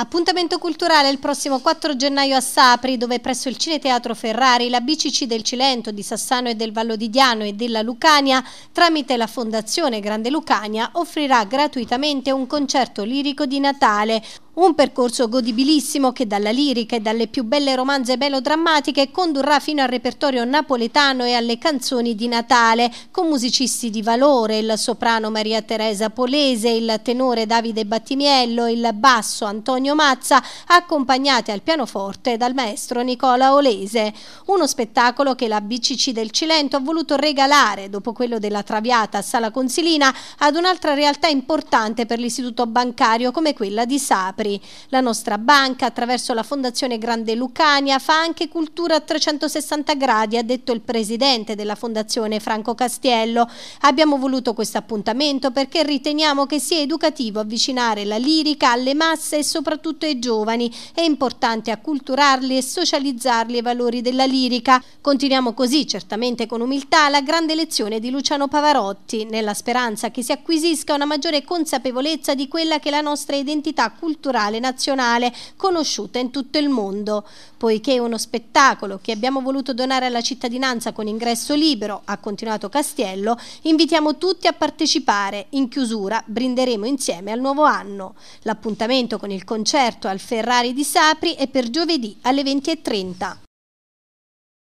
Appuntamento culturale il prossimo 4 gennaio a Sapri, dove presso il Cineteatro Ferrari la BCC del Cilento, di Sassano e del Vallo di Diano e della Lucania, tramite la Fondazione Grande Lucania, offrirà gratuitamente un concerto lirico di Natale, un percorso godibilissimo che dalla lirica e dalle più belle romanze melodrammatiche condurrà fino al repertorio napoletano e alle canzoni di Natale, con musicisti di valore, il soprano Maria Teresa Polese, il tenore Davide Battimiello, il basso Antonio Mazza, accompagnati al pianoforte dal maestro Nicola Olese. Uno spettacolo che la BCC del Cilento ha voluto regalare, dopo quello della Traviata a Sala Consilina, ad un'altra realtà importante per l'istituto bancario come quella di Sapri familiari. La nostra banca, attraverso la Fondazione Grande Lucania, fa anche cultura a 360 gradi, ha detto il presidente della Fondazione Franco Castiello. Abbiamo voluto questo appuntamento perché riteniamo che sia educativo avvicinare la lirica alle masse e soprattutto ai giovani. È importante acculturarli e socializzarli ai valori della lirica. Continuiamo così, certamente con umiltà, la grande lezione di Luciano Pavarotti, nella speranza che si acquisisca una maggiore consapevolezza di quella che è la nostra identità culturale culturale nazionale conosciuta in tutto il mondo, poiché uno spettacolo che abbiamo voluto donare alla cittadinanza con ingresso libero, ha continuato Castiello, invitiamo tutti a partecipare. In chiusura brinderemo insieme al nuovo anno. L'appuntamento con il concerto al Ferrari di Sapri è per giovedì alle 20.30.